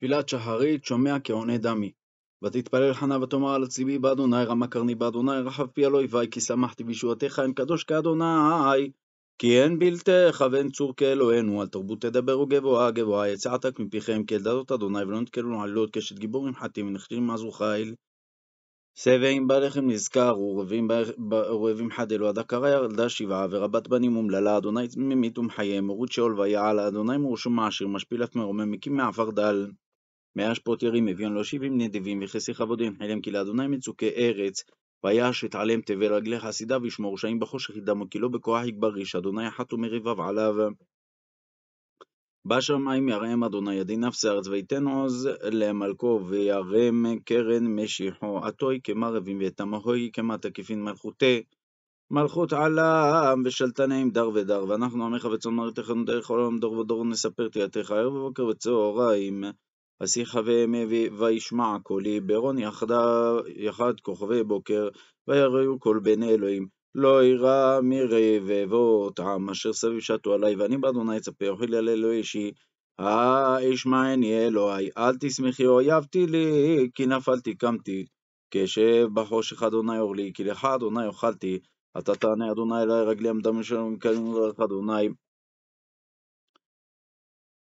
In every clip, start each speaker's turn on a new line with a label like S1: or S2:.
S1: תפילת שחרית שומע כעונה דמי. ותתפלל חנה ותאמר על עצמי באדוני רמה קרני באדוני רחב פי אלוהי וי כי שמחתי בישועתך אין קדוש כאדוני כי אין בלתך ואין צור כאלוהינו, על תרבות תדברו גבוהה גבוהה, יצעתק מפיכם כאל דדות אדוני, ולא נתקלו עלילות כשת גיבורים חטים ונחשים עזו חיל. שבעים בא לחם נזכר, ורעבים חדלו, עד עקרה ילדה שבעה, ורבת בנים אומללה, אדוני ממית ומחיה, מרות שאול ויעל, אדוני מרושום מעשיר, משפיל אף מרומם, מקים מעבר דל. מאה מאש ירים אביון לא שבעים נדבים וכסי כבודים חילם כי לאדוני מצוקי ארץ ויעש את עליהם תבל רגלי חסידה וישמור שעים בחושך ידמו כי לא בכוח יגבר איש אדוני אחת ומריביו עליו. בשמיים יראם אדוני ידי נפס ארץ ויתן עוז למלכו וירם קרן משיחו עתוי כמרבים רבים ואת המהוי כמה מלכותי מלכות עלם ושלטנאים דר ודר ואנחנו עמך וצאן מרתכנו דרך עולם דור ודור נספר תהייתך ערב ובוקר וצהריים השיחווה מבי וישמע קולי ברון יחד יחד כוכבי בוקר ויראו כל בני אלוהים לא ירא מרבבות עם אשר סביב שתו עלי ואני באדוני אצפה אוכיל על אלוהי אישי אה, אשמעני אלוהי אל תשמחי אויבתי לי כי נפלתי קמתי כשב בחושך אדוני אור לי כי לך אדוני אוכלתי אתה תענה אדוני אלי רגלי עמדם שלום מקדמים דרך אדוני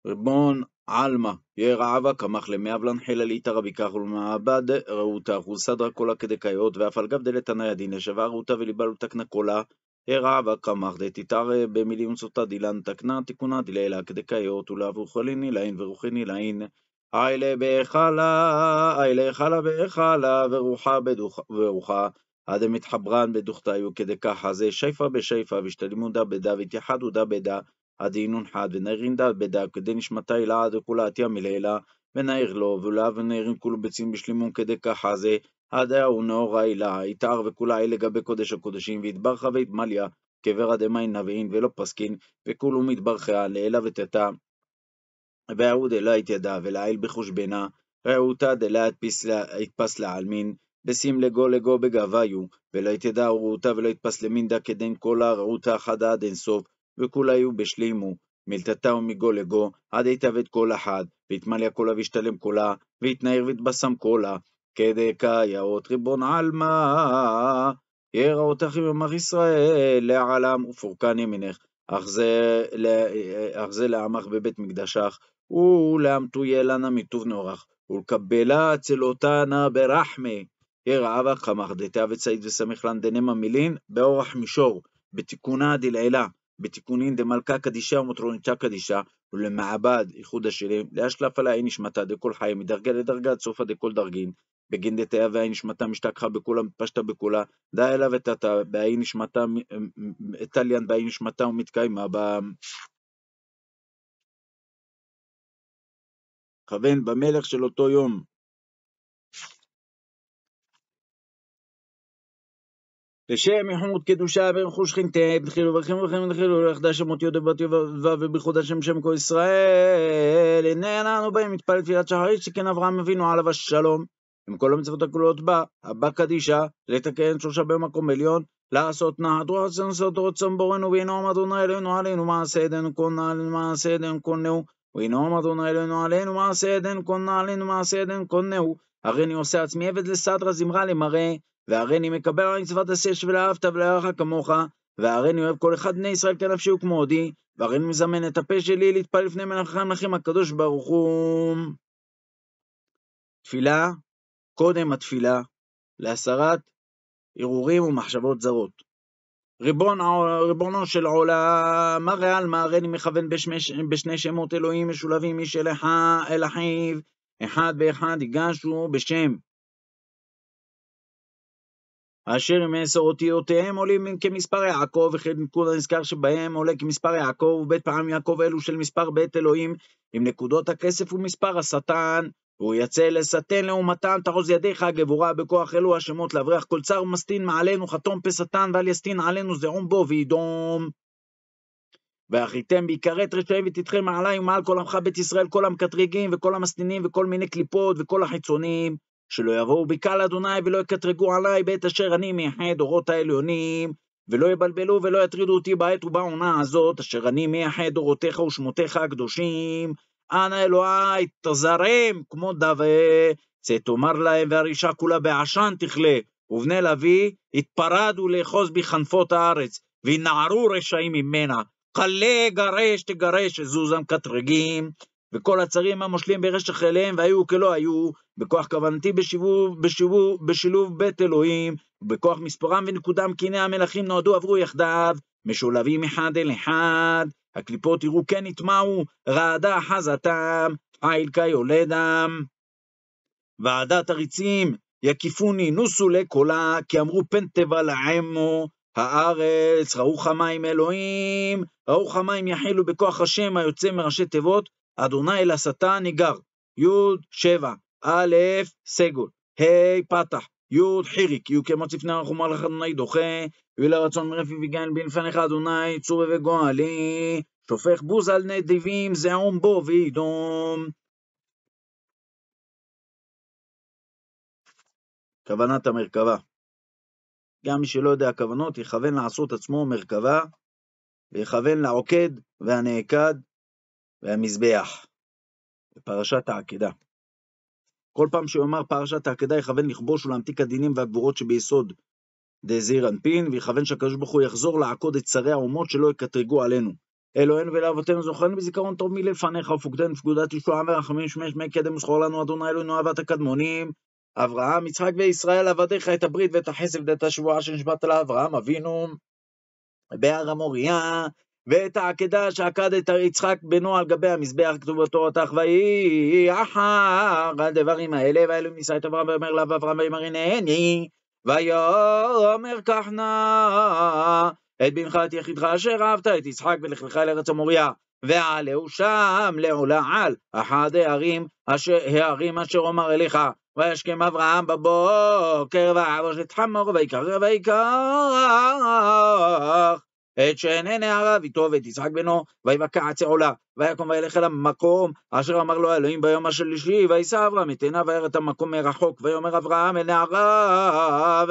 S1: ריבון עלמא, יהיה רעבה, קמח למאבלן חילה ליתא רבי כחול מעבד ראותא, חוסדרא קולה כדקאיות, ואף על גב דלת דלתניא דינא שווה ראותא וליבלו תקנא קולה, ירא אבא, קמח דתיתר במילים סוטה דילן תקנא תיקונא דלילה כדקאיות, ולאבוכליני נילאין ורוחי נילאין. איילה בהיכלה, איילה היכלה בהיכלה, ורוחה ורוחה. עד המתחברן בדוכתאיו כדקה, זה שיפה בשיפה, ושתלמודה בדה, ותיחדו ותיחדודה בדה. עדינו חד ונערין דא בדק, כדי נשמתי לעד וכולעתיה מלילה ונער לו ולאה ונערין כולו ביצים בשלימון כדי ככה זה, כחזה עדיה ונאורה הילה יתער וכולה אי לגבי קודש הקודשים ויתברכה ויתמליה כברא דמין נביאין ולא פסקין וכולו מתברכה לאלה ותתה אלה את ידה, ולעיל בחושבנה ראותה דלא התפס לעלמין בשים לגו לגו בגאוויו, ולא יתדע ראותה ולא יתפס למין דא כדין כל הרעותה חדה עד אין סוף, וכולה יהיו בשלימו, מלטתה ומגולגו, עד התאבד כל אחד, והתמלא כולה וישתלם כולה, ויתנער ויתבשם כולה, כדקאיהות ריבון עלמא, ירא אותך עם אמר ישראל, לעלם ופורקן ימינך, אך זה, אך זה לעמך בבית מקדשך, ולעמתו ילנה מטוב נורך. ולקבלה צלותנה ברחמי. ירא אבא חמך דתא וצעיד וסמיך לן דנמה מילין, באורח מישור, בתיקונה דלעילה. בתיקונים דמלכה קדישה ומטרוניתה קדישה, ולמעבד איחוד השירים, להשלף עליה אי נשמתה דכל חי מדרגה לדרגה עד סופה דכל דרגין, בגין דתיה ואי נשמתה משתכחה בכולה מתפשטה בכולה, דא אליו ותתא, באי נשמתה, תליין באי נשמתה ומתקיימה ב... כוון במלך של אותו יום, בשם יחמות קדושה ברכוש חינתה, בתחילו וברכים וברכים וברכימו ולכדה לא שמות יהודה ובת יהודה ובייחודה השם שם כל ישראל. הנה אנו באים להתפלל תפילת שחרית שכן אברהם אבינו עליו השלום. עם כל המצוות הכלולות בה, הבא קדישה, לתקן שלושה במקום עליון, לעשות נהת רצון לעשות רצון בורנו, וינום אדוני אלוהינו עלינו מעשה ידינו קונה עלינו מעשה ידינו קונהו, וינום אדוני אלוהינו עלינו מעשה ידינו קונה עלינו מעשה ידינו קונהו, הרי אני עושה עצמי עבד לסדרה זמרה למראה והריני מקבל על מצוות עשה ולאהבת ולאהך כמוך, והריני אוהב כל אחד בני ישראל כנפשי וכמודי, והריני מזמן את הפה שלי להתפלל לפני מלאכי המלאכים הקדוש ברוך הוא. תפילה, קודם התפילה, להסרת ערעורים ומחשבות זרות. ריבון, ריבונו של עולם, הרי מה הריני מכוון בשמש, בשני שמות אלוהים משולבים איש אל אחיו, אחד ואחד הגשו בשם אשר מעשר אותיותיהם עולים כמספר יעקב, וכן נקוד הנזכר שבהם עולה כמספר יעקב, ובית פעם יעקב אלו של מספר בית אלוהים, עם נקודות הכסף ומספר השטן. והוא יצא לשטן לעומתם, תחוז ידיך הגבורה בכוח אלו השמות להבריח כל צר ומסטין מעלינו, חתום פה שטן, ואל יסטין עלינו זעום בו וידום. ואחיתם ויכרת רשעים ותדחה מעלי ומעל כל עמך בית ישראל, כל המקטריגים וכל המסטינים וכל מיני קליפות וכל החיצונים. שלא יבואו בקהל אדוני ולא יקטרגו עלי בעת אשר אני מייחד אורות העליונים, ולא יבלבלו ולא יטרידו אותי בעת ובעונה הזאת, אשר אני מייחד אורותיך ושמותיך הקדושים. אנא אלוהי, תזרם כמו דווה, צא תאמר להם והרישה כולה בעשן תכלה, ובני לוי יתפרדו לאחוז בכנפות הארץ, וינערו רשעים ממנה. כלה גרש תגרש זוזם קטרגים, וכל הצרים המושלים ברשך אליהם והיו כלא היו, בכוח כוונתי בשיבוב, בשיבוב, בשילוב בית אלוהים, ובכוח מספרם ונקודם קיני המלכים נועדו עברו יחדיו, משולבים אחד אל אחד, הקליפות יראו כן יטמעו, רעדה חזתם, חיל כיולדם. ועדת הריצים, יקיפוני נוסו לקולה, כי אמרו פן תבל עמו, הארץ, ראו חמיים אלוהים, ראו חמיים יחילו בכוח השם היוצא מראשי תיבות, אדוני אל השטן ניגר, י' שבע, א' סגול, ה' פתח, י' חיריק, י' כמוץ לפני הרחומה לך אדוני דוחה, י' לרצון מרפי וגן לפניך אדוני צור וגועלי, שופך בוז על נדיבים, זעום בו וידום. כוונת המרכבה. גם מי שלא יודע כוונות, יכוון לעשות עצמו מרכבה, ויכוון לעוקד והנעקד, והמזבח, בפרשת העקדה. כל פעם שיאמר פרשת העקדה יכוון לכבוש ולהמתיק הדינים והגבורות שביסוד דזיר אנפין, ויכוון שהקדוש ברוך הוא יחזור לעקוד את שרי האומות שלא יקטרגו עלינו. אלוהינו ולאבותינו זוכרנו בזיכרון טוב מלפניך, ופוקדנו בפקודת ישועה ורחמים שמש מי קדם וזכור לנו אדוני אלוהינו אהבת הקדמונים. אברהם, יצחק וישראל עבדיך את הברית ואת החסד ואת השבועה שנשבעת לאברהם אבינו בהר המוריה ואת העקדה שעקד את יצחק בנו על גבי המזבח כתובות תורתך ויהי אחר הדברים האלה ואלו נישא את אברהם ואומר לאב אברהם ואומר הנני ויאמר כך נא את בנך את יחידך אשר אהבת את יצחק ולכלך אל ארץ המוריה ועלהו שם לעולה על אחד הערים אשר, הערים אשר אומר אליך וישכם אברהם בבוקר ואבוש את חמור ויקר ויקרח את שאינני נערה, ויתו ואת בנו, ויבקע צעולה, ויקום וילך אל המקום, אשר אמר לו האלוהים ביום השלישי, וישא אברהם את עיניו וירא את המקום מרחוק, ויאמר אברהם אל נעריו,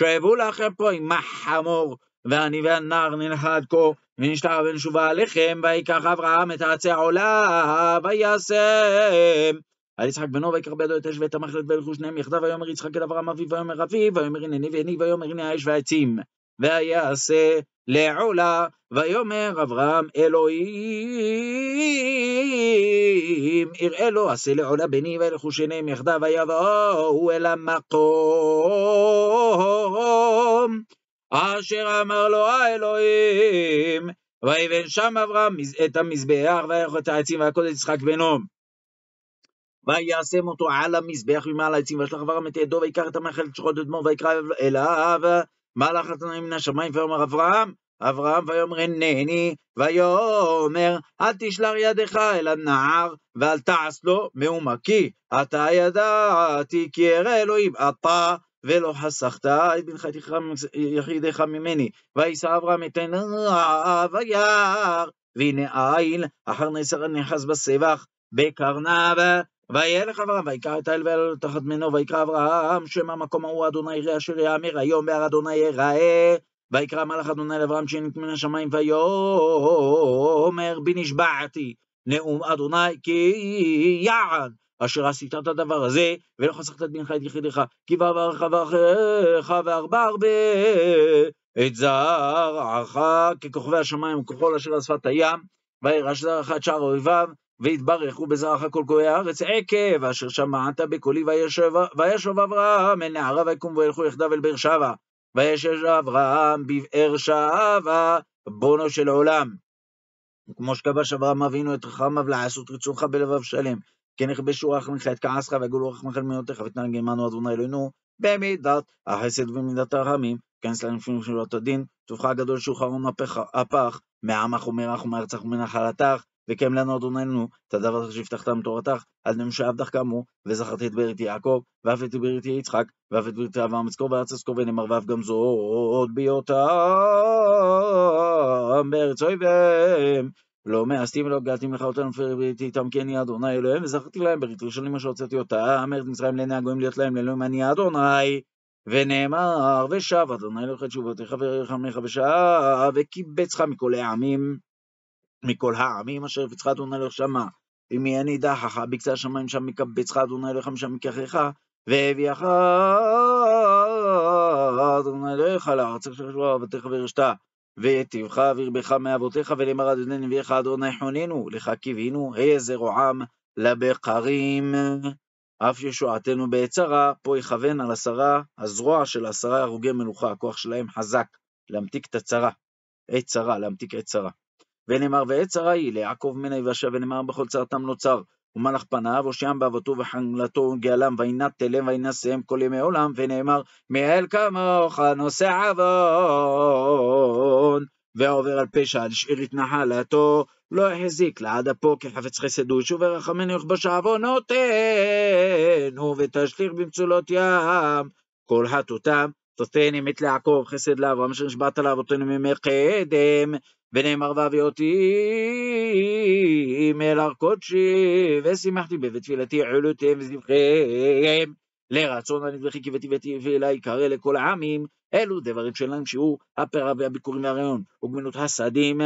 S1: שבו לכם פה עם החמור, ואני והנער נלחד כה, ונשתער ונשובה עליכם, ויקח אברהם את הצעולה, וישם. על יצחק בנו ויקר בידו את אש ואת המחלת וילכו שניהם יחדיו, ויאמר יצחק אל אברהם אביו, ויאמר אביו, ויאמר הנני והני, ויאמר הנה האש והעצים. ויעשה לעולה, ויאמר אברהם אלוהים, יראה לו עשה לעולה בני וילכו שניהם יחדיו, ויבואו אל המקום, אשר אמר לו האלוהים, ויבן שם אברהם את המזבח, ויאכל את העצים והכל את יצחק בנו. ויישם אותו על המזבח ומעל העצים, וישלח אברהם את ידו, ויקח את המאכל לשחוט את דמו, ויקרא אליו, מה אדוני מן השמיים ויאמר אברהם? אברהם ויאמר הנני, ויאמר אל תשלח ידך אל הנער ואל תעש לו מאומה כי אתה ידעתי כי ירא אלוהים אתה ולא חסכת את בנך יחידך ממני. וישא אברהם את עיניו וירא, והנה איל, אחר נסר הנכס בסבך, בקרנב וילך אברהם, ויקרא את האל ואל תחת מנו, ויקרא אברהם, שם המקום ההוא אדוני יראה אשר יאמר, היום בהר אדוני יראה. ויקרא מלאך אדוני לאברהם שניק מן השמיים, ויאמר בי נשבעתי, נאום אדוני כי יען. אשר עשית את הדבר הזה, ולא חסכת את בנך את יחידך, כי בעברך אברך וארבע הרבה את זרעך ככוכבי השמיים וככל אשר על שפת הים, וירש זרעך את שער אויביו, ויתברכו בזרח הכל גויי הארץ עקב אשר שמעת בקולי וישוב אברהם אל נערה ויקום וילכו יחדיו אל באר שבע וישב אברהם בבאר שבע בונו של עולם. כמו שכבש אברהם אבינו את רחמיו לעשות רצונך בלבב שלם כן יכבשו רחמך את כעסך ויגולו רחמך אל מילותיך ותנהג עמנו אדוני אלוהינו במידת החסד ובמידת הרחמים כנס לנפים שלו את הדין, טובך הגדול שוחרון הפח, מעמך ומרח ומארצך ומנחלתך, וקיים לנו אדוננו, תדב אתך שהבטחתם תורתך, עד נם עבדך כאמור, וזכרתי את בריתי יעקב, ואף את בריתי יצחק, ואף את בריתי אברהם אצקור וארץ אצקור ונאמר ואף גם זאת בהיותם בארץ אויביהם. לא מאסתים ולא געלתים לך אותנו פריביתי איתם כי אני אדוני אלוהים וזכרתי להם ברית ראשונים אשר שהוצאתי אותם ארץ מצרים לעיני הגויים להיות להם לאלוהים אני אדוני ונאמר ושב אדוני אלוהיך תשובותיך ורחמך ושב וקיבצך מכל העמים מכל העמים אשר בצך אדוני אלוהיך שמה, אם יהיה נידחך בקצה השמיים שם מקבצך אדוני אלוהיך משם מקחך, והביאך אדוני אלוהיך לארץ אשר שבוע אבותיך וירשתה, ויטיבך וירבך מאבותיך ולמר אדוני נביאך אדוני חוננו, לך קיווינו, איזה רועם לבקרים. אף ישועתנו בעת צרה, פה יכוון על עשרה, הזרוע של עשרה הרוגי מלוכה, הכוח שלהם חזק, להמתיק את הצרה. עת צרה, להמתיק עת צרה. ונאמר ועת צרה היא ליעקב מן היבשה, ונאמר בכל צרתם נוצר, ומלך פניו, הושיעם בעבותו וחמלתו גאלם, וינת תלם וינשאם כל ימי עולם, ונאמר, מאל כמוך נושא עוון, והעובר על פשע, על שארית נחלתו, לא החזיק לעד אפו כחפץ חסד הוא שובר רחמנו יכבוש עוונותינו, ותשליך במצולות ים, כל חטאותם, תותן אמת לעקוב חסד לאברהם, אשר נשבעת לאבותינו מימי קדם, ונאמר והביאותים אל הר קודשי, ושימחתי בבית תפילתי עולותיהם וזבחיהם. לרצון הנדבכי כי ותפעילה יקרא לכל העמים, אלו דברים שלהם שהוא הפרה והביקורים והרעיון, וגמינות הסדים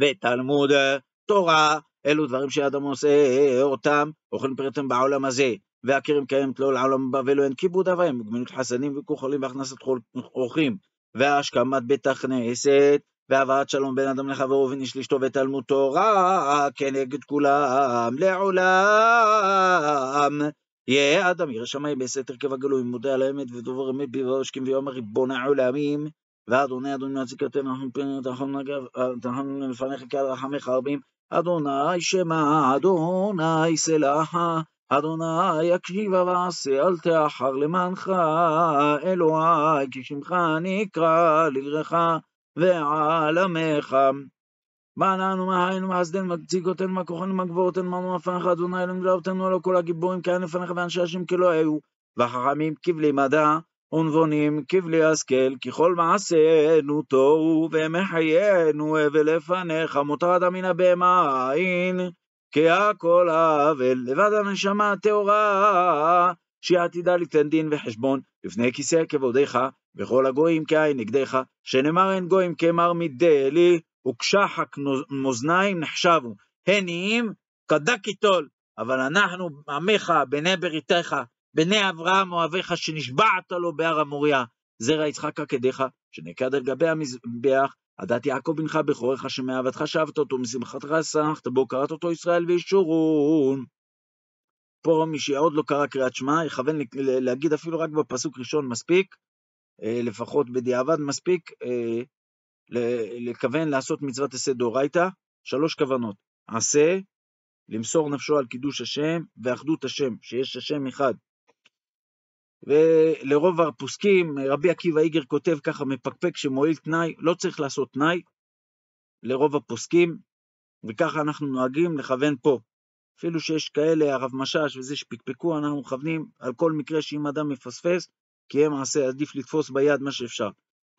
S1: ותלמוד תורה, אלו דברים שאדם עושה אותם, אוכלים פרטם בעולם הזה, והכרם קיימת לא לעולם הבא ולא אין כיבוד אביהם, וגמינות חסדים וכוחלים והכנסת חוכים, והשכמת בית הכנסת, והבאת שלום בין אדם לחברו ובין איש ותלמוד תורה כנגד כולם לעולם. יהא אדם ירא שמיים בסתר גלוי מודה על האמת ודובר אמת ביבוא עושקים ויאמר ריבון העולמים ואדוני אדוני יציג אתם אנחנו פנינו תחמנו לפניך כעל רחמך הרבים אדוני שמע אדוני סלח אדוני יקשיבה ועשה אל תאחר למענך אלוהי כשמך נקרא לברך ועלמך. מה לנו, מה היינו, מה הסדן, מה ציקותינו, מה כוחנו, מה גבורתנו, מה מפניך, אדוני אלוהים גלבתנו, הלא כל הגיבורים כי אין לפניך ואנשי השם כלא היו, והחכמים כבלי מדע, ונבונים כבלי השכל, כי כל מעשינו תוהו, וימי חיינו ולפניך, מותר אדם מן הבהמה אין, כי הכל אבל, לבד הנשמה הטהורה, שהיא עתידה ליתן דין וחשבון, לפני כיסא כבודיך, וכל הגויים כאי נגדך, שנאמר אין גויים כמר מדי אלי, וקשחק מאזניים נחשבו, הן איים כדק יטול, אבל אנחנו עמך, בני בריתך, בני אברהם אוהביך, שנשבעת לו בהר המוריה, זרע יצחק עקדיך, שנקד על גבי המזבח, עדת יעקב בנך בכורך, שמאהבתך שאבת אותו, משמחתך שמחת בו, קראת אותו ישראל וישורון. פה מי שעוד לא קרא קריאת שמע, יכוון להגיד אפילו רק בפסוק ראשון מספיק, אה, לפחות בדיעבד מספיק אה, לכוון לעשות מצוות עשה דאורייתא, שלוש כוונות. עשה, למסור נפשו על קידוש השם ואחדות השם, שיש השם אחד. ולרוב הפוסקים, רבי עקיבא איגר כותב ככה מפקפק שמועיל תנאי, לא צריך לעשות תנאי, לרוב הפוסקים, וככה אנחנו נוהגים לכוון פה. אפילו שיש כאלה, הרב משאש וזה שפקפקו, אנחנו מכוונים על כל מקרה שאם אדם מפספס, כי הם עשה, עדיף לתפוס ביד מה שאפשר.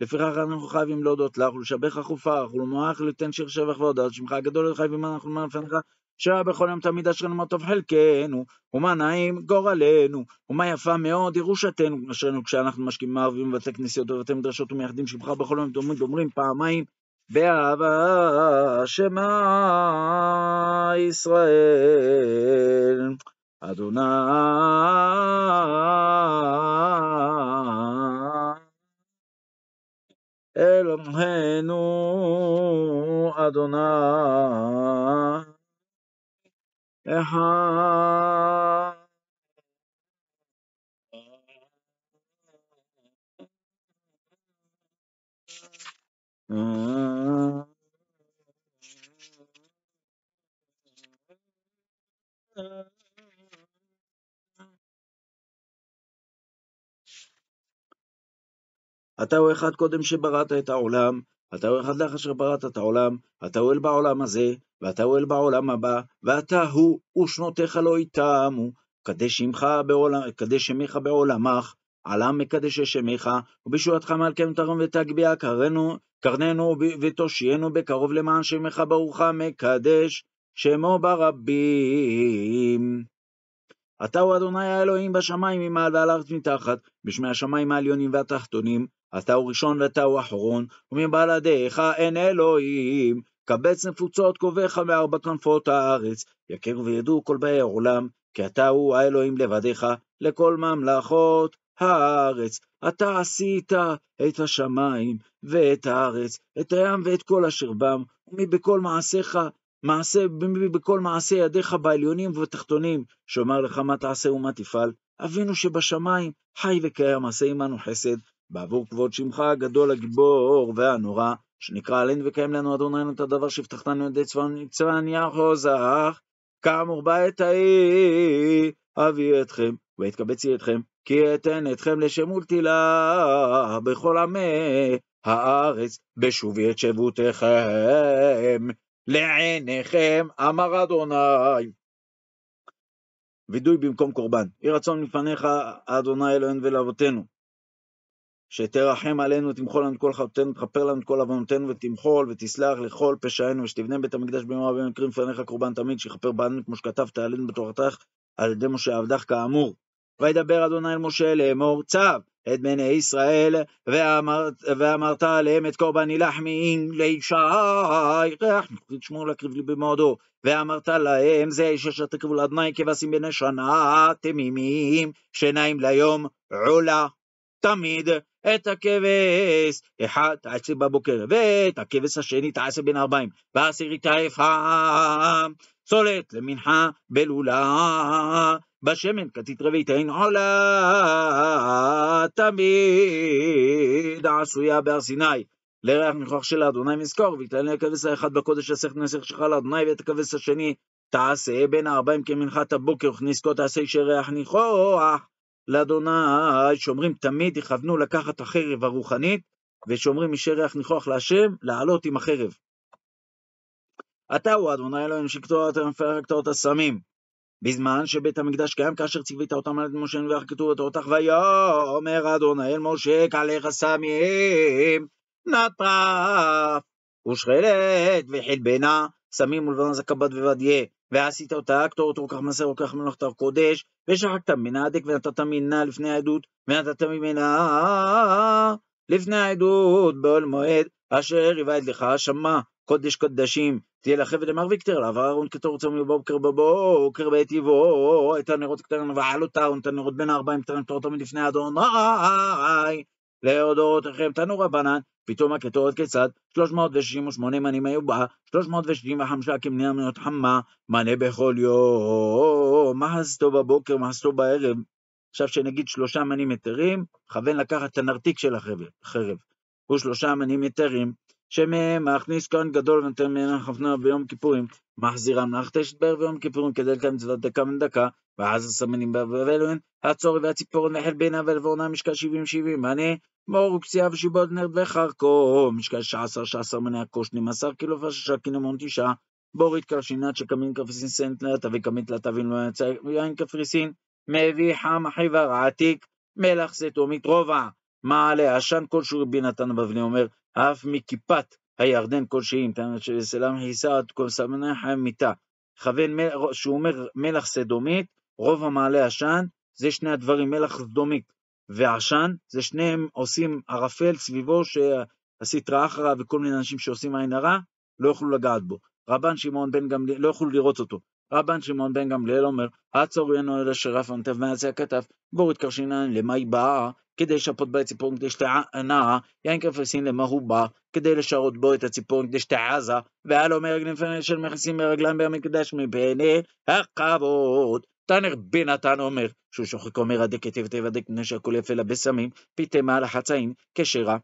S1: לפיכך אנחנו חייבים להודות לך ולשבח החופה, ולמוח לתן שיר שבח והודעה, שמך הגדול חייבים אנחנו לפניך, שהיה בכל יום תמיד אשרנו מה טוב חלקנו, ומה נעים גורלנו, ומה יפה מאוד ירושתנו, אשרנו כשאנחנו משקיעים מערבים ובתי כנסיות ובתי מדרשות ומייחדים שמך בכל יום דומים אומרים פעמיים, באהבה שמע ישראל, אדוני Elohenu Adonai Echad. אתה הוא אחד קודם שבראת את העולם, אתה הוא אחד לאחר שבראת את העולם, אתה הוא אל בעולם הזה, ואתה הוא אל בעולם הבא, ואתה הוא, ושנותיך לא יתאמו, קדש שמך בעולם, קדש שמך בעולמך, עלם מקדש שמך, ובשורתך מלכנו תרום ותגביה קרנו, קרננו ותושיינו בקרוב למען שמך ברוך המקדש, שמו ברבים. אתה הוא אדוני האלוהים בשמיים ממעל ועל הארץ מתחת, בשמי השמיים העליונים והתחתונים, אתה הוא ראשון ואתה הוא אחרון, ומבלעדיך אין אלוהים. קבץ נפוצות קובעך מארבע כנפות הארץ, יכירו וידעו כל באי העולם, כי אתה הוא האלוהים לבדיך, לכל ממלכות הארץ. אתה עשית את השמיים ואת הארץ, את הים ואת כל אשר בם, ומבכל מעשיך מעשה, בכל מעשה ידיך בעליונים ובתחתונים, שאומר לך מה תעשה ומה תפעל. אבינו שבשמיים, חי וקיים, עשה עמנו חסד, בעבור כבוד שמך הגדול, הגיבור והנורא, שנקרא עלינו וקיים לנו אדוננו את הדבר שהבטחתנו ידי צבן יחוזך, כאמור בעת ההיא, אביא אתכם, ואתקבצי אתכם, כי אתן אתכם לשם ולתילה בכל עמי הארץ, בשובי את שבותיכם, לעיניכם, אמר אדוני. וידוי במקום קורבן. יהי רצון מפניך, אדוני אלוהינו ולאבותינו, שתרחם עלינו, ותמחול לנו את כל חטאותינו, ותכפר לנו את כל עוונותינו, ותמחול ותסלח לכל פשענו, ושתבנה בית המקדש במה רבים מקרים לפניך קורבן תמיד, שיכפר בנו, כמו שכתבת עלינו בתורתך, על ידי משה עבדך כאמור. וידבר אדוני אל משה לאמור צו, את בני ישראל, ואמרת, ואמרת עליהם את קורבני לחמי לישי, ריח נכתית שמואל להקריב לי במועדו, ואמרת להם זה איש אשר תקריבו לאדוני כבשים בני שנה, תמימים, שיניים ליום, עולה, תמיד, את הכבש, אחד תעשה בבוקר, ואת הכבש השני תעשה בין ארבעים, ועשירית האפה, סולת למנחה בלולה, בשמן כתית רבית אין עולה, תמיד עשויה בהר סיני. לריח ניחוח של אדוני מזכור, ויתעלם הכבש האחד בקודש אסך נסך שלך לאדוני, ואת הכבש השני תעשה בין הארבעים כמנחת הבוקר, וכניסקו תעשה ריח ניחוח לאדוני. שאומרים תמיד יכוונו לקחת החרב הרוחנית, ושאומרים ריח ניחוח להשם, לעלות עם החרב. אתה הוא אדוני אלוהים שכתוב אותם ופרקת את הסמים. בזמן שבית המקדש קיים כאשר ציווית אותם על יד משה נביח כתוב את אותך ויאמר אדוני אל משה כעליך סמים נטף ושחלת וחלבנה סמים ולבנה זקבת ובדיה ועשית אותה כתור אותו כך מסר וכך מלאכתך קודש ושחקת מנה הדק ונתת מנה לפני העדות ונתת ממנה לפני העדות בעול מועד אשר יבעט לך שמע קודש קודשים, תהיה לך עבד אמר ויקטר, לעבר אהרון כתור צום בבוקר בבוקר בעת יבוא, את הנרות קטרן ועלותן, את הנרות בין הארבעים קטרן, תורתו מלפני אדון ראי, להודותיכם תנו רבנן, פתאום הקטורת כיצד? 368 מנים היו בה, 365 כמניה מנות חמה, מנה בכל יום, מה עשתו בבוקר, מה עשתו בערב. עכשיו שנגיד שלושה מנים היתרים, כוון לקחת את הנרתיק של החרב, ושלושה מנים היתרים, שמכניס כהן גדול ונותן מנה חפנה ביום כיפורים, מחזירה מחזירם אשת בערב ביום כיפורים כדי לקיים צוות דקה מן דקה, ואז הסמנים בבבל הן הצורי והציפורן לחל בינה ולבורנה משקל שבעים שבעים, ואני מור וקציעה ושיבוד נרד וחרקו, משקל שעה עשר שעה עשר מנה הכוש שנים עשר קילו וששה קינומון תשעה, בורית קרשינת שקמין קפריסין סנטלת קמית לטבין לא יצא יין קפריסין, מביא חם אחי ורעתיק, מלח סתומית רובע, מעלה עשן כלשהו רבי נתן בבני אומר אף מכיפת הירדן כלשהי, טענת של סלאם חיסא עד כל סמנה חיים מיתה. כוון, שהוא אומר מלח סדומית, רוב המעלה עשן, זה שני הדברים, מלח סדומית ועשן, זה שניהם עושים ערפל סביבו, שהסטרא אחרא וכל מיני אנשים שעושים עין הרע, לא יוכלו לגעת בו. רבן שמעון בן גמליאל, לא יוכלו לראות אותו. רבן שמעון בן גמליאל אומר, עצור ינו אל אשר רף הנטב מעשה הכתב, בורית למה היא באה, כדי לשפות בה את ציפורן כדי שתענה, יין קפסין למה הוא בא, כדי לשרות בו את הציפורן כדי שתעזה, ועל אומר רגלין של מכסים מרגליים בים מקדש מפני הכבוד. תנר בן נתן אומר, שהוא שוחק אומר הדק היטב תבדק מפני שהכול יפה לה בסמים, פיתה מעל החצאים, כשרה.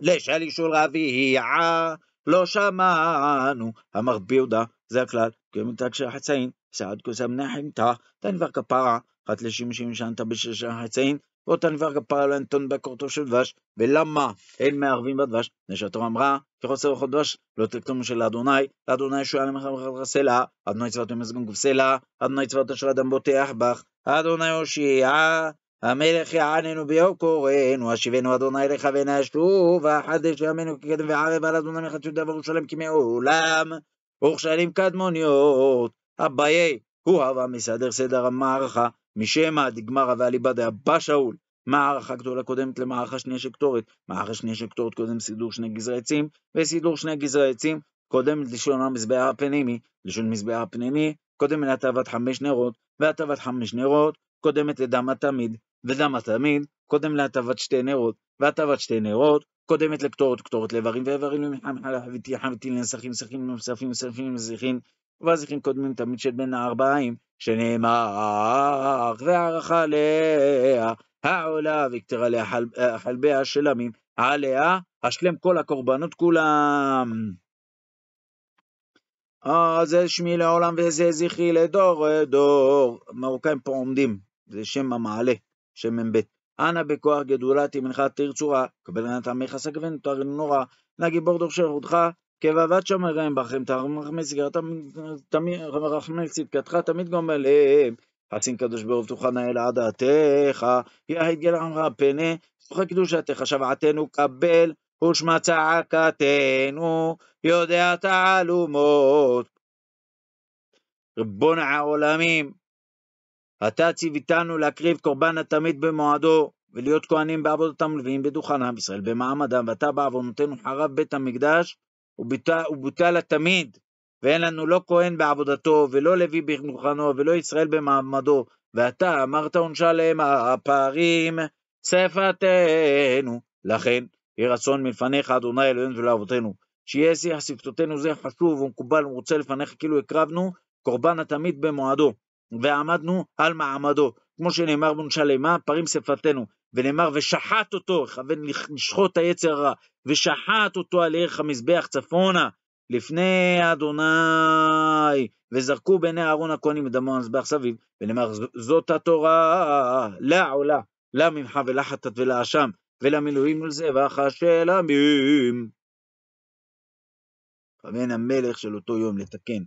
S1: לשלישול רביעה לא שמענו, אמר רבי יהודה, זה הכלל, כי אם כמיתת שחצאין, סעד כוסה מנחמתה, תנבר כפרה, אחת לשימושים שנתה בששה חצאין, ואותה נבר כפרה לאנטון בקורתו של דבש, ולמה אין מערבים בדבש? מפני שהתורה אמרה, כחוסר וכל דבש, לא תקטום של אדוני, לאדוני שועה למחרת סלע, אדוני צבאות במזגון גבסלע, אדוני צבאות אשר אדם בוטח בך, אדוני הושיעה המלך יעננו ביום קוראנו, השיבנו אדוני אליך ונשוב, ואחדש ימינו כקדם וערב על אדוני מחדשות דבר ושלם כמעולם, וכשלים קדמוניות. אביי, הוא הווה מסדר סדר המערכה, משמא דגמרא ואליבא דאבא שאול. מערכה גדולה קודמת למערכה שנייה של קטורת, מערכה שנייה של קטורת קודם סידור שני גזרי עצים, וסידור שני גזרי עצים קודם לשון המזבח הפנימי, לשון המזבח הפנימי קודם להטבת חמש נרות, והטבת חמש נרות קודמת לדם התמיד, ודם התמיד קודם להטבת שתי נרות, והטבת שתי נרות קודמת לקטורת קטורת לאיברים ואיברים למחמחלה חביתי חביתי לנסחים נסחים ומסרפים ומסרפים ומזיחים והזכים קודמים תמיד של בין הארבעים שנאמר והערכה עליה העולה וקטרה לה אה, חלביה של עמים עליה השלם כל הקורבנות כולם אה, זה שמי לעולם וזה זכרי לדור אה, דור. מרוקאים פה עומדים, זה שם המעלה, שם מ"ב. אנא בכוח גדולת ימינך תרצורה, קבל ענת עמך סגבן תר נורא, נא גיבור דור שירותך, כבבת שמרם בכם, תרחמי צדקתך תמיד גומל, חסין קדוש ברוב תוכנה אל עדתך, יהד גלעמך פנה, זוכה קדושתך, שבעתנו קבל. ושמע צעקתנו, יודע תעלומות. ריבון העולמים, אתה ציוויתנו להקריב קורבן התמיד במועדו, ולהיות כהנים בעבודתם לוויים עם ישראל, במעמדם, ואתה בעוונותינו חרב בית המקדש, ובוטל התמיד, ואין לנו לא כהן בעבודתו, ולא לוי בדוכנו, ולא ישראל במעמדו, ואתה אמרת עונשה להם הפערים, שפתנו. לכן, יהי רצון מלפניך, אדוני אלוהינו ולאבותינו, שיהיה שיח שפתותינו זה חשוב ומקובל ומרוצה לפניך כאילו הקרבנו קורבן התמיד במועדו, ועמדנו על מעמדו, כמו שנאמר בונשלמה, פרים שפתנו, ונאמר ושחט אותו, כוון לשחוט היצר הרע, ושחט אותו על ערך המזבח צפונה, לפני אדוני, וזרקו בעיני אהרון הכהנים את דמו המזבח סביב, ונאמר זאת התורה, לה עולה, לה ממך ולחטאת ולאשם, ולמילואים ולזבח של עמים. כוון המלך של אותו יום לתקן.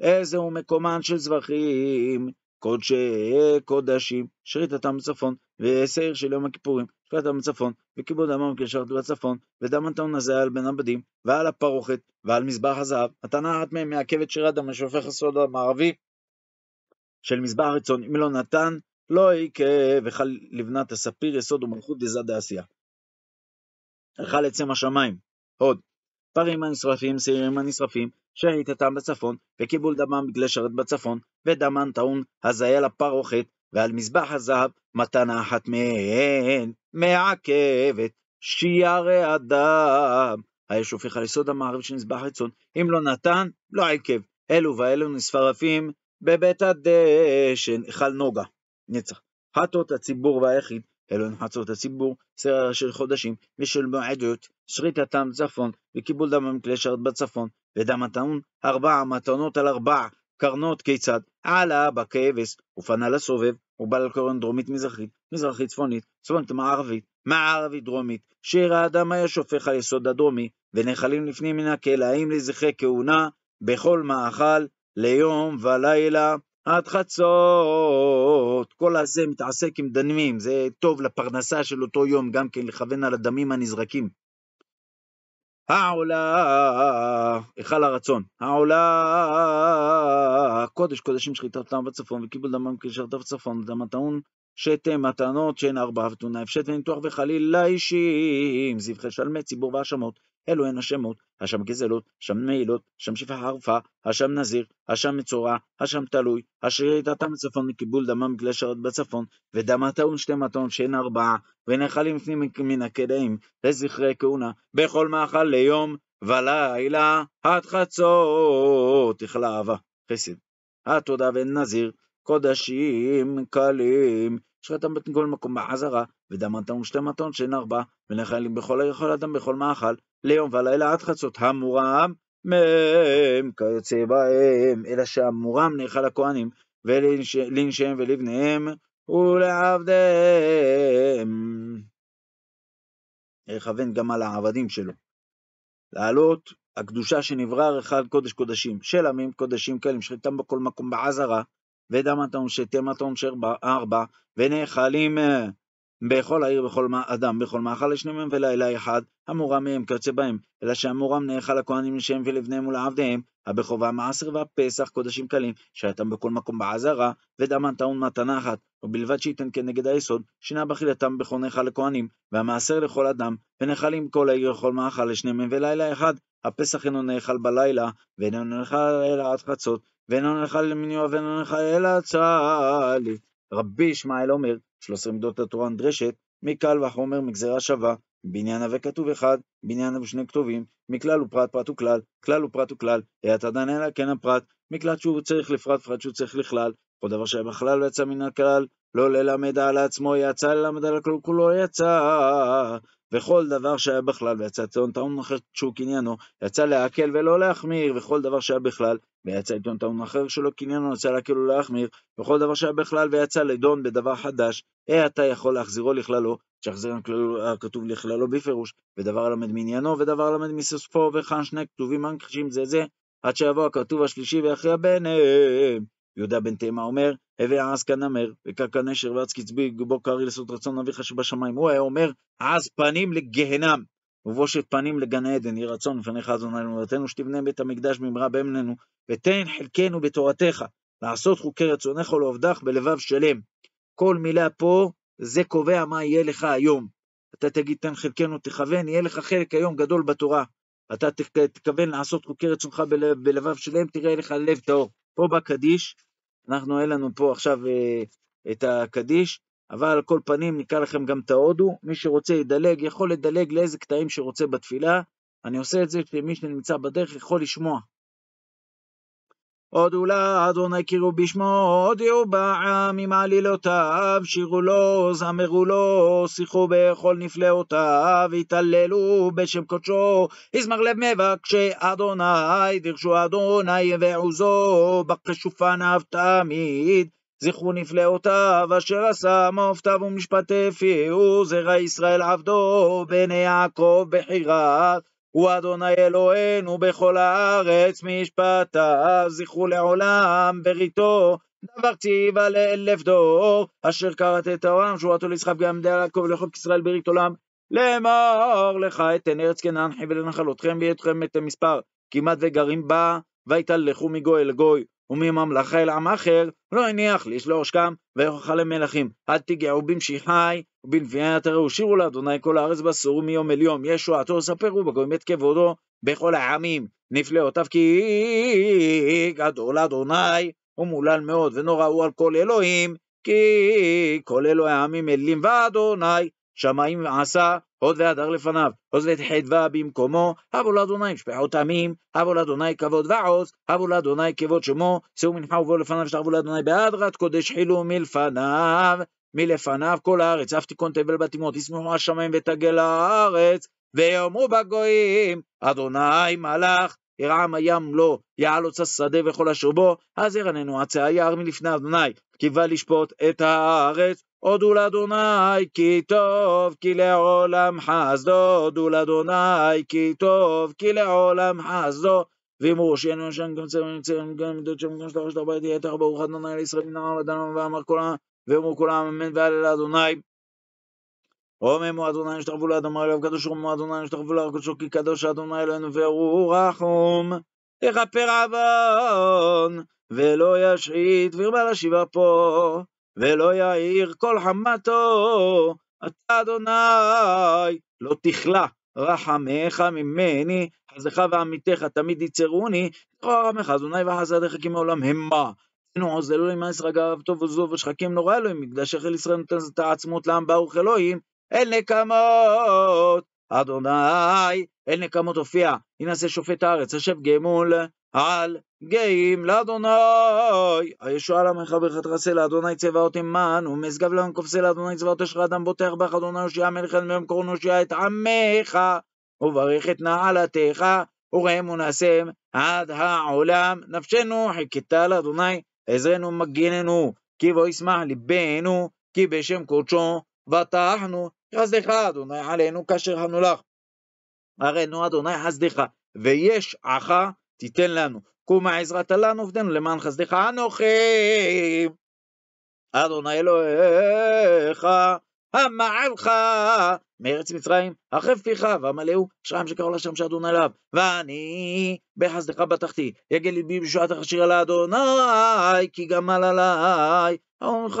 S1: איזהו מקומן של זבחים, קודשי קודשים, שריטתם בצפון, ושעיר של יום הכיפורים, שקעתם בצפון, וכיבוד עמם כשרת בצפון, ודם הטעון הזה על בין הבדים, ועל הפרוכת, ועל מזבח הזהב, התנא אחת מהם מעכבת שירת דם השופך הסוד המערבי של מזבח רצון, אם לא נתן לא היכה וחל לבנת הספיר יסוד ומלכות דזד העשייה. אכל את שם השמיים. עוד. פרים הנשרפים, שעירים הנשרפים, שהייתתם בצפון, וקיבול דמם בגלי שרת בצפון, ודמן טעון, הזיה לפרעה חטא, ועל מזבח הזהב מתנה אחת מהן, מעכבת, שיערי אדם. האש הופך על יסוד המערב של מזבח רצון, אם לא נתן, לא עיכב. אלו ואלו נשרפים בבית הדשן, היכל נוגה. נצח. חטות הציבור והיחיד, אלוהים חצות הציבור, סרר של חודשים ושל מועדות, שריטתם צפון, וקיבול דם המקלה שרת בצפון, ודם הטעון ארבע מתנות על ארבע, קרנות כיצד, עלה בכאבס, ופנה לסובב, ובעל קורן דרומית מזרחית, מזרחית צפונית, צפונית מערבית, מערבית דרומית, שיר האדם היה שופך על יסוד הדרומי, ונחלים לפנים מן הכלאים לזכי כהונה, בכל מאכל, ליום ולילה. עד חצות. כל הזה מתעסק עם דמים, זה טוב לפרנסה של אותו יום, גם כן לכוון על הדמים הנזרקים. העולה, היכל הרצון, העולה, קודש קודשים שחיטתם בצפון, וקיבל דמם דף צפון, דם הטעון, שתם מתנות, שאין ארבעה ותונה, הפשט וניתוח וחלילה אישים, זבחי שלמי ציבור והאשמות. אלו הן השמות, השם גזלות, השם מעילות, השם שפח ערפה, השם נזיר, השם מצורע, השם תלוי, אשר ירידתם מצפון לקיבול דמם בגלל שרת בצפון, ודמה טעון שתי מתון שאין ארבעה, ונאכלים לפנים מן הכדאים, לזכרי כהונה, בכל מאכל ליום ולילה, עד חצות, תכלה אהבה, חסד. התודה ונזיר, קודשים קלים, שחטם בכל מקום בחזרה, ודמתם אטום ושתי מתון שאין ארבע, ונחלים בכל היכול אדם בכל מאכל, ליום ולילה עד חצות המורם, מהם כיוצא בהם, אלא שהמורם נאכל לכהנים ולנשיהם ולבניהם ולעבדיהם. יכוון גם על העבדים שלו. לעלות הקדושה שנברא אחד קודש קודשים, של עמים קודשים כלים שחיתם בכל מקום בעזרה, ודמתם שתמתם שארבע, ונאכלים אה, בכל העיר, בכל אדם, בכל מאכל לשני מהם ולילה אחד, המורם מהם כיוצא בהם, אלא שהמורם נאכל הכהנים לשם ולבניהם ולעבדיהם, הבכורה מעשר והפסח, קודשים קלים, שייתם בכל מקום בעזרה, ודמן טעון מתנה אחת, ובלבד שייתן כנגד כן היסוד, שינה בחילתם בכל נאכל לכהנים, והמעשר לכל אדם, ונאכלים כל העיר וכל מאכל לשני מהם ולילה אחד, הפסח אינו נאכל בלילה, ואינו נאכל אלא עד חצות, ואינו נאכל למניוע ואינו נאכל אלא צהלי. רבי ישמעאל אומר, 13 מידות התורה נדרשת, מקל וחומר מגזרה שווה, בעניין הווה כתוב אחד, בעניין הווה שני כתובים, מכלל ופרט פרט וכלל, כלל ופרט וכלל, היתה דניאלה כן הפרט, מקלט שהוא צריך לפרט, פרט שהוא צריך לכלל, כל דבר שהיה בכלל לא יצא מן הכלל, לא ללמד על עצמו יצא, ללמד על הכל כולו יצא, וכל דבר שהיה בכלל ויצא טעון טעון אחר שהוא קניינו, יצא להקל ולא להחמיר, וכל דבר שהיה בכלל ויצא לטעון טעון אחר שלא קניינו, יצא להקל ולהחמיר, וכל דבר שהיה בכלל ויצא לדון בדבר חדש, אה אתה יכול להחזירו לכללו, שיחזיר הכתוב אה, לכללו בפירוש, ודבר למד מעניינו, ודבר למד מסוספו, וכאן שני כתובים מנכחשים זה זה, עד שיבוא הכתוב השלישי ויכריע ביניהם. יהודה בן תימה אומר, הווי אז כנמר, וקרקע נשר ואז קצבי, בו קרעי לעשות רצון אביך שבשמיים. הוא היה אומר, אז פנים לגהנם, ובושת פנים לגן עדן, יהי רצון לפניך אדוני למולדתנו, שתבנה בית המקדש במהרה באמננו, ותן חלקנו בתורתך, לעשות חוקי רצונך ולעובדך בלבב שלם. כל מילה פה, זה קובע מה יהיה לך היום. אתה תגיד, תן חלקנו, תכוון, יהיה לך חלק היום גדול בתורה. אתה תכוון לעשות חוקי רצונך בלבב שלם, תראה לך לב טהור. פה בא קדיש, אנחנו, אין לנו פה עכשיו אה, את הקדיש, אבל על כל פנים נקרא לכם גם את ההודו, מי שרוצה ידלג, יכול לדלג לאיזה קטעים שרוצה בתפילה, אני עושה את זה שמי שנמצא בדרך יכול לשמוע. הודו לה עוד נכירו בשמו, הודיעו בעם עם עלילותיו, שירו לו, זמרו לו, שיחו בכל נפלאותיו, התעללו בשם קודשו, הזמר לב מבקשי אדוני, דרשו אדוני ועוזו, בקשו פניו תמיד. זכרו נפלאותיו, אשר עשה מופתיו ומשפטי פיהו, זרע ישראל עבדו, בני יעקב בחירת. הוא אדוני אלוהינו בכל הארץ משפטיו זכרו לעולם בריתו דבר ציב על אלף דור אשר קראת את העולם שורתו לישחק גם דעה יעקב ולכל ישראל ברית עולם לאמר לך אתן ארץ כנען חבל לנחלותכם בידכם את המספר כמעט וגרים בה ויתהלכו מגוי אל גוי ומממלכה אל עם אחר לא הניח לשלוש לעושקם ויוכל למלכים אל תגעו במשיחי ובלוויה תראו שירו לאדוני כל הארץ בסורו מיום אל יום, ישו עתו ספרו בגויים את כבודו בכל העמים, נפלאותיו כי גדול אדוני ומולל מאוד ונורא הוא על כל אלוהים, כי כל אלוהי העמים אלים ואדוני שמיים עשה הוד והדר לפניו, עוז ואת חדווה במקומו, הבו לאדוני משפחות עמים, הבו לאדוני כבוד ועוז, הבו לאדוני כבוד שמו, שאו מנחה ובוא לפניו, שתחבו לאדוני בהדרת קודש חילו מלפניו, מלפניו כל הארץ, אף תיקון תבל בתימות, ישמחו השמיים ותגל הארץ, ויאמרו בגויים, אדוני מלאך. ירעם הים לו, עוצה שדה וכל אשר בו, אז ירננו עצי היער מלפני אדוני, בא לשפוט את הארץ, הודו לאדוני כי טוב, כי לעולם חסדו, הודו לאדוני כי טוב, כי לעולם חסדו. ואמרו שאין שם גם צמא, גם מידות שם, גם שלוש ארבע, תהיה אדוני לישראל מן הרב ואמר כל העם. ויאמרו כולם אמן והלל אדוני. רוממו אדוני נשתחוו לאדמה אליו קדוש רוממו אדוני לאר קדושו כי קדוש אדוני אלוהינו והוא רחום. יכפר עוון ולא ישחית וירבה לשיבה פה ולא יאיר כל חמתו. אתה אדוני לא תכלה רחמך ממני, חזך ועמיתך תמיד יצרוני, זכור רמך אדוני וחסדך כי מעולם המה. נו, אז אלוהים, מה לא ישראל אהב טוב וזו ושחקים נורא אלוהים, מקדש יחל ישראל נותן את העצמות לעם ברוך אלוהים, אין נקמות, אדוני, אין נקמות הופיע, ינשא שופט הארץ, אשב גמול על גאים לאדוני, הישועה למרחב ברכת רסל, אדוני צבאות אמן, ומשגב לנו כובסה אדוני צבאות אשר אדם בוטח בך אדוני הושיע מלך אל מיום קורנו הושיע את עמך, וברך את נעלתך, וראם ונעשם עד העולם, נפשנו חיכתה לאדוני עזרנו מגיננו, כי בו ישמח ליבנו, כי בשם קודשו בטחנו, חסדך אדוני עלינו כאשר חמנו לך. הראינו אדוני חסדך, ויש עך תיתן לנו, קומה עזרת לנו עובדנו למען חסדך אנוכי. אדוני אלוהיך המעלך מארץ מצרים, אחרי פיך, והמלאו שרם שקראו לשם שאדון עליו. ואני בחסדך בטחתי, יגל ליבי בשעת החשיר על אדוני, כי גמל עלי. אמרך,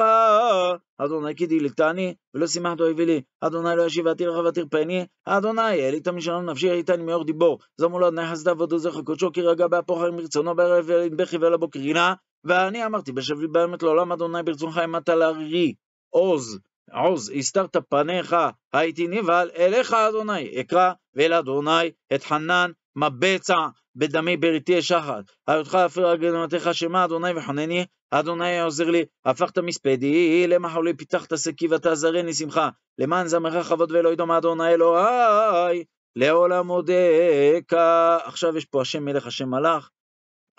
S1: אדוני כי דילתני, ולא שימחת אויבי לי, אדוני לא ישיב ועתיר לך ותרפני, אדוני העלית משלום נפשי, הייתני מאור דיבור, זמו לו אדוני חסדיו ועודו זכר קודשו, כי רגע באפוך רצונו בערב ונדבכי ולבוא קרינה, ואני אמרתי, בשבי באמת לעולם אדוני ברצונך אימת על עוז, עוז הסתרת פניך, הייתי נבהל, אליך אדוני אקרא, ואל אדוני אתחנן, מה בצע בדמי בריתי אשחת. היותך אפילו על הגנותיך שמע אדוני וחונני, אדוני עוזר לי, הפכת מספדי, למחולי פיתחת שקי ותעזרני שמחה, למען זמרך כבוד ואלוהי דומה אדוני אלוהי, לעולם עודקה. עכשיו יש פה השם מלך השם מלאך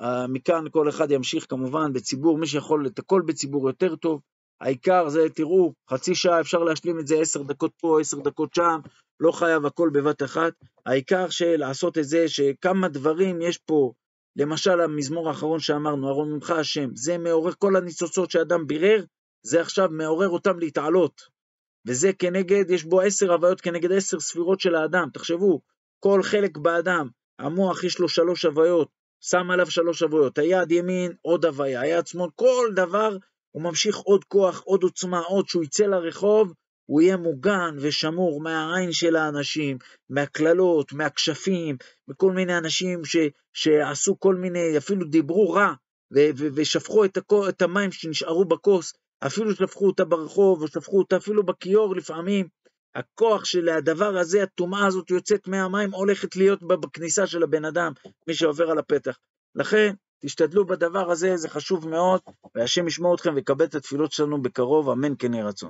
S1: Uh, מכאן כל אחד ימשיך כמובן בציבור, מי שיכול את הכל בציבור יותר טוב. העיקר זה, תראו, חצי שעה אפשר להשלים את זה עשר דקות פה, עשר דקות שם, לא חייב הכל בבת אחת. העיקר של לעשות את זה, שכמה דברים יש פה, למשל המזמור האחרון שאמרנו, ארון ממך השם, זה מעורר כל הניצוצות שאדם בירר, זה עכשיו מעורר אותם להתעלות. וזה כנגד, יש בו עשר הוויות כנגד עשר ספירות של האדם. תחשבו, כל חלק באדם, המוח יש לו שלוש הוויות, שם עליו שלוש הוויות, היד ימין עוד הוויה, היד שמאל, כל דבר הוא ממשיך עוד כוח, עוד עוצמה, עוד שהוא יצא לרחוב, הוא יהיה מוגן ושמור מהעין של האנשים, מהקללות, מהכשפים, מכל מיני אנשים ש, שעשו כל מיני, אפילו דיברו רע, ו, ו, ושפכו את, הכו, את המים שנשארו בכוס, אפילו שפכו אותה ברחוב, או שפכו אותה אפילו בכיור לפעמים. הכוח של הדבר הזה, הטומאה הזאת יוצאת מהמים, הולכת להיות בכניסה של הבן אדם, מי שעובר על הפתח. לכן, תשתדלו בדבר הזה, זה חשוב מאוד, והשם ישמור אתכם ויקבל את התפילות שלנו בקרוב, אמן כן יהי רצון.